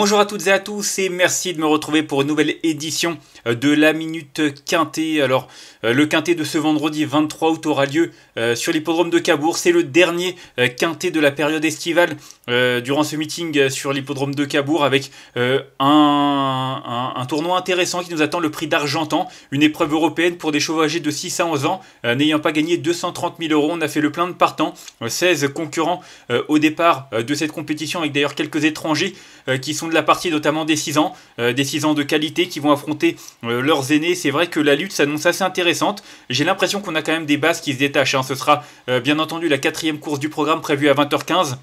Bonjour à toutes et à tous et merci de me retrouver pour une nouvelle édition euh, de la Minute Quintée. Alors euh, le Quintée de ce vendredi 23 août aura lieu euh, sur l'hippodrome de Cabourg. C'est le dernier Quintée de la période estivale durant ce meeting sur l'hippodrome de Cabourg avec un, tournoi intéressant qui nous attend, le prix d'Argentan, une épreuve européenne pour des chevaux âgés de 6 à 11 ans n'ayant pas gagné 230 000 euros. On a fait le plein de partants, 16 concurrents au départ de cette compétition avec d'ailleurs quelques étrangers qui sont de la partie, notamment des 6 ans, euh, des 6 ans de qualité qui vont affronter euh, leurs aînés. C'est vrai que la lutte s'annonce assez intéressante. J'ai l'impression qu'on a quand même des bases qui se détachent. Hein. Ce sera euh, bien entendu la quatrième course du programme prévue à 20h15.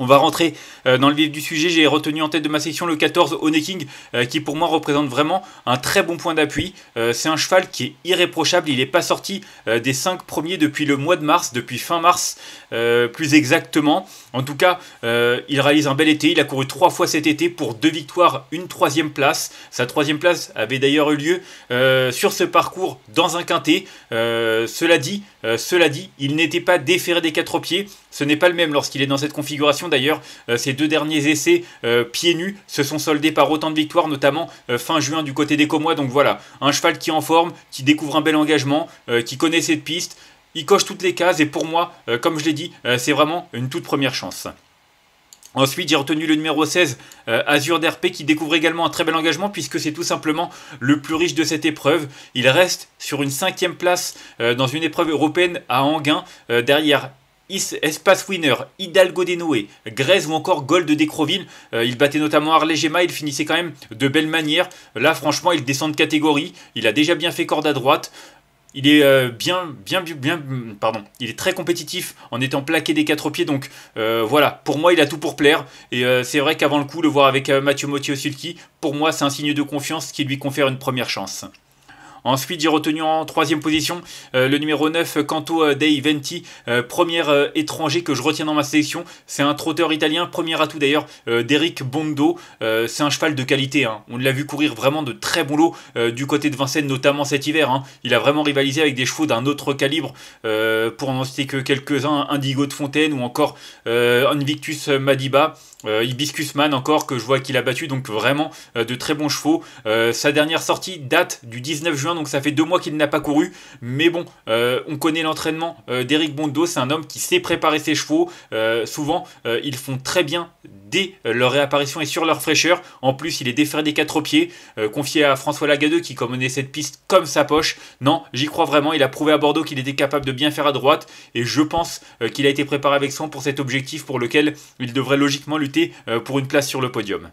On va rentrer euh, dans le vif du sujet. J'ai retenu en tête de ma section le 14 King, euh, qui pour moi représente vraiment un très bon point d'appui. Euh, c'est un cheval qui est irréprochable. Il n'est pas sorti des 5 premiers depuis le mois de mars, depuis fin mars plus exactement. En tout cas, il réalise un bel été. Il a couru 3 fois cet été pour 2 victoires, une troisième place. Sa troisième place avait d'ailleurs eu lieu sur ce parcours dans un quintet. cela dit, euh, cela dit, il n'était pas déféré des quatre pieds. Ce n'est pas le même lorsqu'il est dans cette configuration. D'ailleurs, ses euh, ces deux derniers essais euh, pieds nus se sont soldés par autant de victoires, notamment fin juin du côté des Comois. Donc voilà, un cheval qui est en forme, qui découvre un bel engagement, qui connaît cette piste. Il coche toutes les cases et pour moi, comme je l'ai dit, c'est vraiment une toute première chance. Ensuite, j'ai retenu le numéro 16, euh, Azur d'RP, qui découvre également un très bel engagement puisque c'est tout simplement le plus riche de cette épreuve. Il reste sur une cinquième place euh, dans une épreuve européenne à Anguin, euh, derrière Espace Winner, Hidalgo Noé, Grèce ou encore Gold de il battait notamment Arlé Gemma, il finissait quand même de belle manière. Là, franchement, il descend de catégorie. Il a déjà bien fait corde à droite. Il est euh, bien, bien, bien, pardon. Il est très compétitif en étant plaqué des quatre pieds. Donc euh, voilà, pour moi, il a tout pour plaire. Et euh, c'est vrai qu'avant le coup, le voir avec Mathieu motio sulky, pour moi, c'est un signe de confiance qui lui confère une première chance. Ensuite, j'ai retenu en troisième position euh, le numéro 9, Canto euh, dei Venti, euh, premier étranger que je retiens dans ma sélection. C'est un trotteur italien, premier atout d'ailleurs d'Eric Bondo. c'est un cheval de qualité, hein. on l'a vu courir vraiment de très bon lot du côté de Vincennes, notamment cet hiver. Hein. Il a vraiment rivalisé avec des chevaux d'un autre calibre, pour n'en citer que quelques-uns, Indigo de Fontaine ou encore Invictus Madiba. Euh, Man encore que je vois qu'il a battu donc vraiment euh, de très bons chevaux. Euh, sa dernière sortie date du 19 juin donc ça fait deux mois qu'il n'a pas couru. Mais bon, euh, on connaît l'entraînement d'Eric Bondo, c'est un homme qui sait préparer ses chevaux. souvent ils font très bien dès leur réapparition et sur leur fraîcheur. En plus il est défaire des quatre pieds, confié à François Lagadeux qui connaît cette piste comme sa poche. Non, j'y crois vraiment, il a prouvé à Bordeaux qu'il était capable de bien faire à droite et je pense qu'il a été préparé avec soin pour cet objectif pour lequel il devrait logiquement lui euh, pour une place sur le podium.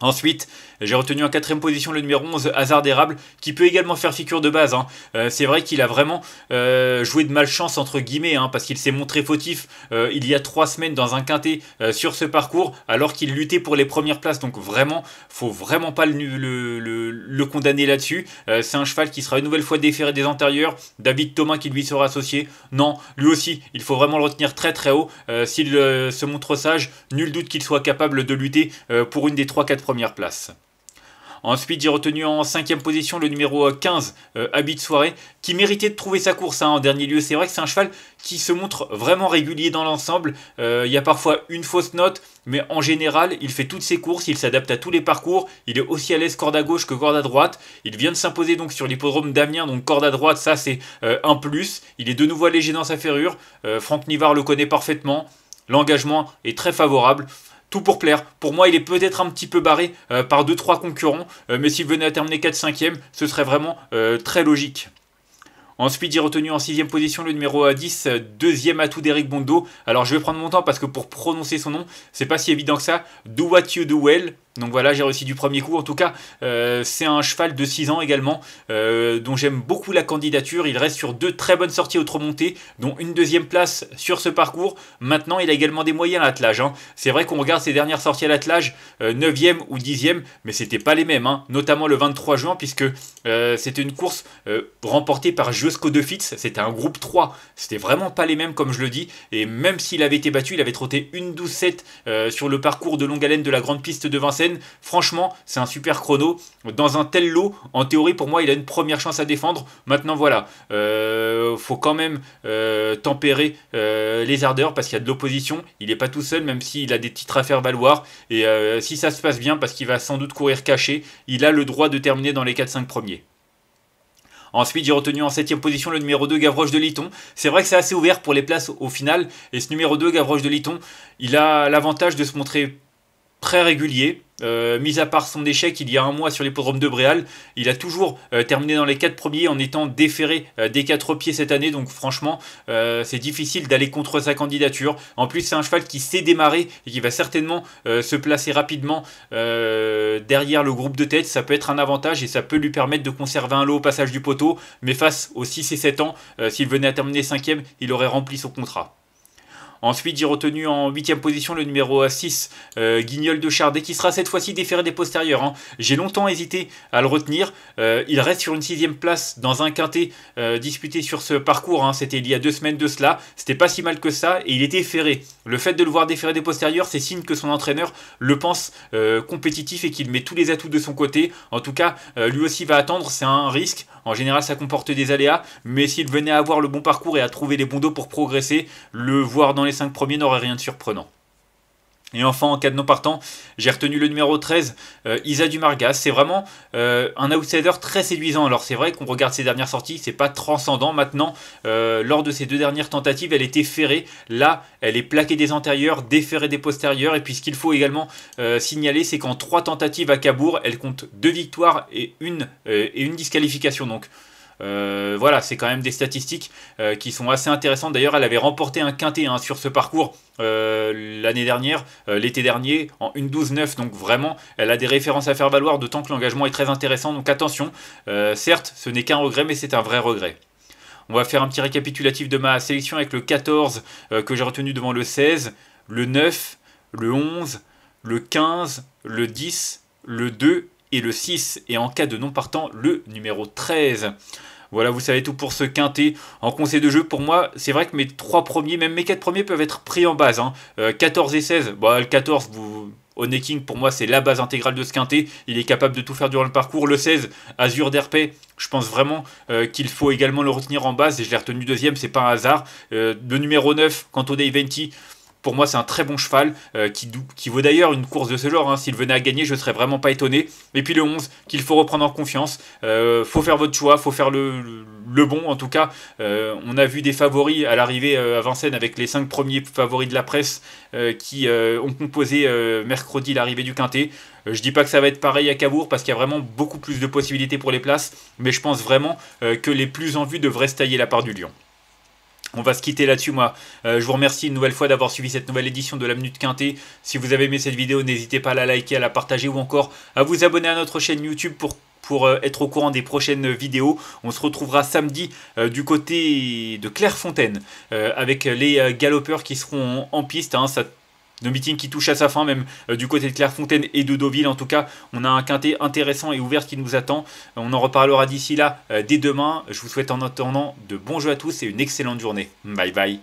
Ensuite, j'ai retenu en quatrième position le numéro 11, Hazard d'érable, qui peut également faire figure de base. Hein. Euh, c'est vrai qu'il a vraiment euh, joué de malchance, entre guillemets, hein, parce qu'il s'est montré fautif euh, il y a trois semaines dans un quintet sur ce parcours, alors qu'il luttait pour les premières places. Donc vraiment, faut vraiment pas le, condamner là-dessus. c'est un cheval qui sera une nouvelle fois déféré des antérieurs. David Thomas qui lui sera associé. Non, lui aussi, il faut vraiment le retenir très très haut. S'il se montre sage, nul doute qu'il soit capable de lutter pour une des 3-4 première place. Ensuite, j'ai retenu en cinquième position le numéro 15, euh, Habit de soirée, qui méritait de trouver sa course hein, en dernier lieu. C'est vrai que c'est un cheval qui se montre vraiment régulier dans l'ensemble. Euh, il y a parfois une fausse note, mais en général, il fait toutes ses courses, il s'adapte à tous les parcours. Il est aussi à l'aise corde à gauche que corde à droite. Il vient de s'imposer donc sur l'hippodrome d'Amiens, donc corde à droite, ça c'est euh, un plus. Il est de nouveau allégé dans sa ferrure. Franck Nivard le connaît parfaitement. L'engagement est très favorable tout pour plaire. Pour moi, il est peut-être un petit peu barré euh, par 2-3 concurrents, euh, mais s'il venait à terminer 4-5e, ce serait vraiment euh, très logique. Ensuite, j'ai retenu en 6 position le numéro 10, deuxième atout d'Eric Bondo. Alors, je vais prendre mon temps parce que pour prononcer son nom, c'est pas si évident que ça. Do What You Do Well, donc voilà, j'ai réussi du premier coup. En tout cas, euh, c'est un cheval de 6 ans également, euh, dont j'aime beaucoup la candidature. Il reste sur deux très bonnes sorties au montée dont une deuxième place sur ce parcours. Maintenant, il a également des moyens à l'attelage. Hein. C'est vrai qu'on regarde ses dernières sorties à l'attelage, 9e euh, ou 10e, mais c'était pas les mêmes, hein. notamment le 23 juin, puisque c'était une course remportée par Jusco de Fitz. C'était un groupe 3. C'était vraiment pas les mêmes, comme je le dis. Et même s'il avait été battu, il avait trotté une 12-7 sur le parcours de longue haleine de la grande piste de Vincennes. Franchement, c'est un super chrono. Dans un tel lot, en théorie, pour moi, il a une première chance à défendre. Maintenant, voilà, euh, faut quand même euh, tempérer euh, les ardeurs parce qu'il y a de l'opposition. Il n'est pas tout seul, même s'il a des titres à faire valoir. Et si ça se passe bien, parce qu'il va sans doute courir caché, il a le droit de terminer dans les 4-5 premiers. Ensuite, j'ai retenu en 7 position le numéro 2 Gavroche de Liton. C'est vrai que c'est assez ouvert pour les places au final. Et ce numéro 2 Gavroche de Liton, il a l'avantage de se montrer très régulier. Euh, mis à part son échec il y a un mois sur l'hippodrome de Bréal, il a toujours euh, terminé dans les 4 premiers en étant déféré euh, des 4 pieds cette année. Donc franchement, c'est difficile d'aller contre sa candidature. En plus, c'est un cheval qui sait démarrer et qui va certainement se placer rapidement derrière le groupe de tête. Ça peut être un avantage et ça peut lui permettre de conserver un lot au passage du poteau. Mais face aux 6 et 7 ans, s'il venait à terminer 5ème, il aurait rempli son contrat. Ensuite, j'ai retenu en 8ème position le numéro 6, euh, Guignol de Chardet, qui sera cette fois-ci déféré des postérieurs. Hein. J'ai longtemps hésité à le retenir. Euh, il reste sur une 6ème place dans un quintet euh, disputé sur ce parcours. Hein. C'était il y a deux semaines de cela. C'était pas si mal que ça et il était ferré. Le fait de le voir déféré des postérieurs, c'est signe que son entraîneur le pense compétitif et qu'il met tous les atouts de son côté. En tout cas, lui aussi va attendre. C'est un risque. En général, ça comporte des aléas. Mais s'il venait à avoir le bon parcours et à trouver les bons dos pour progresser, le voir dans les 5 premiers n'auraient rien de surprenant. Et enfin, en cas de non partant, j'ai retenu le numéro 13, euh, Isa Dumargas. C'est vraiment euh, un outsider très séduisant. Alors c'est vrai qu'on regarde ses dernières sorties, c'est pas transcendant. Maintenant, euh, lors de ses deux dernières tentatives, elle était ferrée. Là, elle est plaquée des antérieurs, déferrée des postérieurs. Et puis ce qu'il faut également signaler, c'est qu'en trois tentatives à Cabourg, elle compte deux victoires et une, et une disqualification. Donc euh, voilà, c'est quand même des statistiques euh, qui sont assez intéressantes. D'ailleurs, elle avait remporté un quintet hein, sur ce parcours euh, l'année dernière, l'été dernier, en 1-12-9. Donc vraiment, elle a des références à faire valoir, d'autant que l'engagement est très intéressant. Donc attention, certes, ce n'est qu'un regret, mais c'est un vrai regret. On va faire un petit récapitulatif de ma sélection avec le 14 que j'ai retenu devant le 16, le 9, le 11, le 15, le 10, le 2 et le 6, et en cas de non partant, le numéro 13. Voilà, vous savez tout pour ce quintet. En conseil de jeu, pour moi, c'est vrai que mes 3 premiers, même mes 4 premiers peuvent être pris en base. 14 hein. euh, et 16, bah, le 14, vous... Oneking, pour moi, c'est la base intégrale de ce quintet. Il est capable de tout faire durant le parcours. Le 16, Azure d'Herpé, je pense vraiment euh, qu'il faut également le retenir en base. Et je l'ai retenu deuxième, c'est pas un hasard. Euh, le numéro 9, Kanto Day pour moi, c'est un très bon cheval euh, qui, vaut d'ailleurs une course de ce genre. Hein. S'il venait à gagner, je ne serais vraiment pas étonné. Et puis le 11, qu'il faut reprendre en confiance. Il euh, faut faire votre choix, faut faire le, bon en tout cas. Euh, on a vu des favoris à l'arrivée à Vincennes avec les 5 premiers favoris de la presse qui ont composé mercredi l'arrivée du Quintet. Je dis pas que ça va être pareil à cavour parce qu'il y a vraiment beaucoup plus de possibilités pour les places, mais je pense vraiment que les plus en vue devraient se tailler la part du lion. On va se quitter là-dessus, moi. Euh, je vous remercie une nouvelle fois d'avoir suivi cette nouvelle édition de la Minute Quintée. Si vous avez aimé cette vidéo, n'hésitez pas à la liker, à la partager ou encore à vous abonner à notre chaîne YouTube pour pour euh, être au courant des prochaines vidéos. On se retrouvera samedi euh, du côté de Clairefontaine avec les galopeurs qui seront en, piste. Hein. ça le meeting qui touche à sa fin, même euh, du côté de Clairefontaine et de Deauville. En tout cas, on a un quintet intéressant et ouvert qui nous attend. On en reparlera d'ici là, euh, dès demain. Je vous souhaite en attendant de bons jeux à tous et une excellente journée. Bye bye.